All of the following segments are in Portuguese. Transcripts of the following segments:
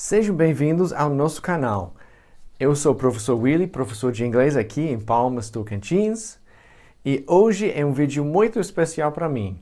Sejam bem-vindos ao nosso canal. Eu sou o professor Willy, professor de inglês aqui em Palmas Tocantins, e hoje é um vídeo muito especial para mim.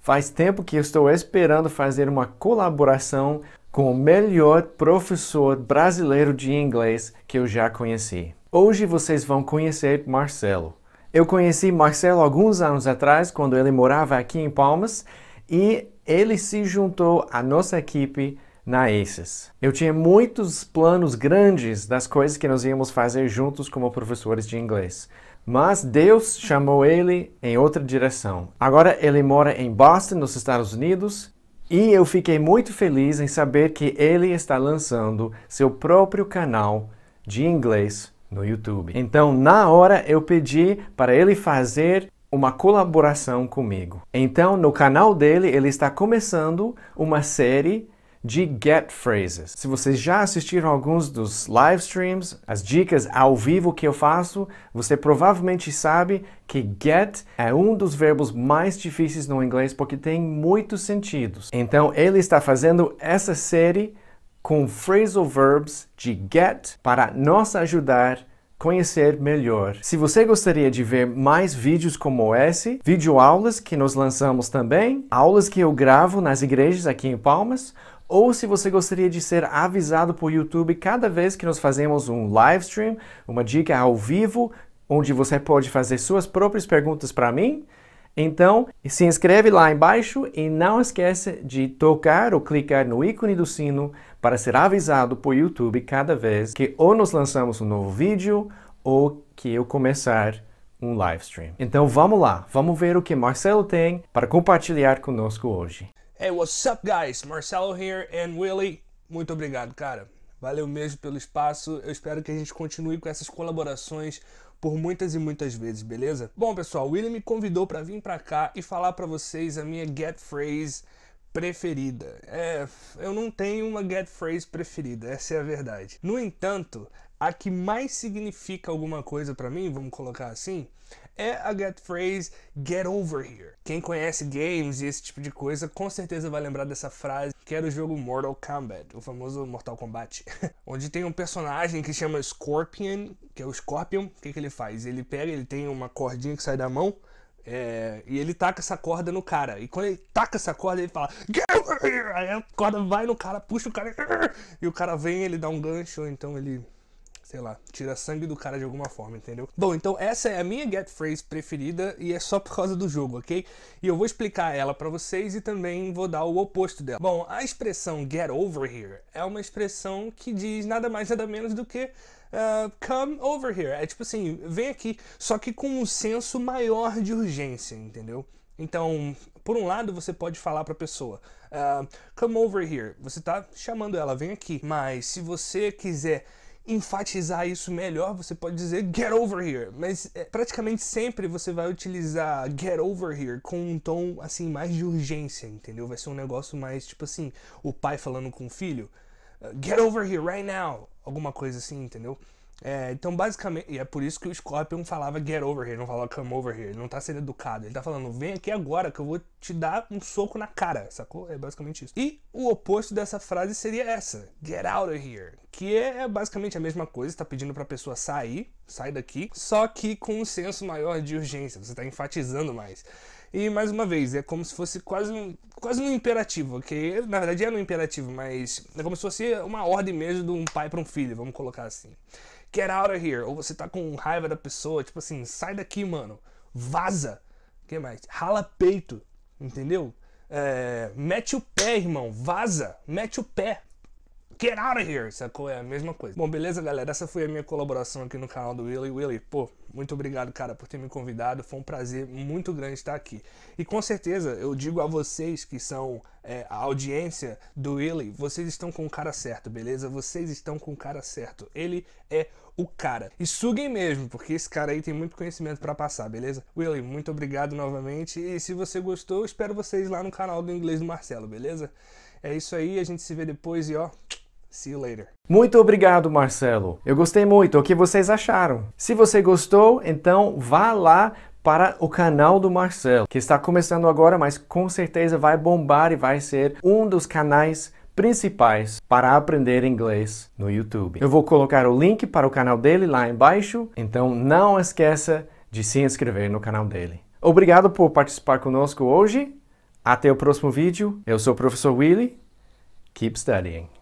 Faz tempo que estou esperando fazer uma colaboração com o melhor professor brasileiro de inglês que eu já conheci. Hoje vocês vão conhecer Marcelo. Eu conheci Marcelo alguns anos atrás, quando ele morava aqui em Palmas, e ele se juntou à nossa equipe na ACES. Eu tinha muitos planos grandes das coisas que nós íamos fazer juntos como professores de inglês. Mas Deus chamou ele em outra direção. Agora ele mora em Boston, nos Estados Unidos, e eu fiquei muito feliz em saber que ele está lançando seu próprio canal de inglês no YouTube. Então, na hora, eu pedi para ele fazer uma colaboração comigo. Então, no canal dele, ele está começando uma série de get phrases. Se vocês já assistiram alguns dos live streams, as dicas ao vivo que eu faço, você provavelmente sabe que get é um dos verbos mais difíceis no inglês porque tem muitos sentidos. Então ele está fazendo essa série com phrasal verbs de get para nos ajudar conhecer melhor. Se você gostaria de ver mais vídeos como esse, vídeo aulas que nós lançamos também, aulas que eu gravo nas igrejas aqui em Palmas, ou se você gostaria de ser avisado por YouTube cada vez que nós fazemos um live stream, uma dica ao vivo, onde você pode fazer suas próprias perguntas para mim, então se inscreve lá embaixo e não esqueça de tocar ou clicar no ícone do sino para ser avisado por YouTube cada vez que ou nós lançamos um novo vídeo ou que eu começar um live stream. Então vamos lá, vamos ver o que Marcelo tem para compartilhar conosco hoje. Hey, what's up, guys? Marcelo here and Willie. Muito obrigado, cara. Valeu mesmo pelo espaço. Eu espero que a gente continue com essas colaborações por muitas e muitas vezes, beleza? Bom, pessoal, o Willie me convidou para vir para cá e falar para vocês a minha get phrase preferida. É, eu não tenho uma get phrase preferida, essa é a verdade. No entanto, a que mais significa alguma coisa para mim, vamos colocar assim, é a get phrase get over here. Quem conhece games e esse tipo de coisa, com certeza vai lembrar dessa frase, que era o jogo Mortal Kombat, o famoso Mortal Kombat, onde tem um personagem que chama Scorpion, que é o Scorpion. O que, que ele faz? Ele pega, ele tem uma cordinha que sai da mão, é, e ele taca essa corda no cara. E quando ele taca essa corda, ele fala. "get over here". Aí a corda vai no cara, puxa o cara. E o cara vem, ele dá um gancho, ou então ele sei lá, tira sangue do cara de alguma forma, entendeu? Bom, então essa é a minha get phrase preferida e é só por causa do jogo, ok? E eu vou explicar ela para vocês e também vou dar o oposto dela. Bom, a expressão get over here é uma expressão que diz nada mais nada menos do que Uh, come over here. É tipo assim, vem aqui, só que com um senso maior de urgência, entendeu? Então, por um lado, você pode falar para pessoa, uh, come over here. Você tá chamando ela, vem aqui. Mas se você quiser enfatizar isso melhor, você pode dizer get over here. Mas é, praticamente sempre você vai utilizar get over here com um tom assim mais de urgência, entendeu? Vai ser um negócio mais tipo assim, o pai falando com o filho, uh, get over here right now, alguma coisa assim, entendeu? É, então, basicamente, e é por isso que o Scorpion falava get over here, não falava come over here. Ele não tá sendo educado. Ele tá falando, vem aqui agora que eu vou te dar um soco na cara, sacou? É basicamente isso. E o oposto dessa frase seria essa, get out of here. Que é, é basicamente a mesma coisa, tá pedindo pra pessoa sair, sai daqui, só que com um senso maior de urgência, você tá enfatizando mais. E mais uma vez, é como se fosse quase um, quase um imperativo, ok? Na verdade é um imperativo, mas é como se fosse uma ordem mesmo de um pai para um filho, vamos colocar assim. Get out of here. Ou você tá com raiva da pessoa, tipo assim, sai daqui, mano. Vaza. O que mais? Rala peito, entendeu? É, mete o pé, irmão. Vaza. Mete o pé get out of here, sacou? É a mesma coisa. Bom, beleza, galera? Essa foi a minha colaboração aqui no canal do Willy. Willy, pô, muito obrigado, cara, por ter me convidado. Foi um prazer muito grande estar aqui. E com certeza, eu digo a vocês que são é, a audiência do Willy, vocês estão com o cara certo, beleza? Vocês estão com o cara certo. Ele é o cara. E suguem mesmo, porque esse cara aí tem muito conhecimento para passar, beleza? Willy, muito obrigado novamente. E se você gostou, espero vocês lá no canal do Inglês do Marcelo, beleza? É isso aí, a gente se vê depois e ó, See you later. Muito obrigado, Marcelo. Eu gostei muito. O que vocês acharam? Se você gostou, então vá lá para o canal do Marcelo, que está começando agora, mas com certeza vai bombar e vai ser um dos canais principais para aprender inglês no YouTube. Eu vou colocar o link para o canal dele lá embaixo, então não esqueça de se inscrever no canal dele. Obrigado por participar conosco hoje. Até o próximo vídeo. Eu sou o professor Willy. Keep studying.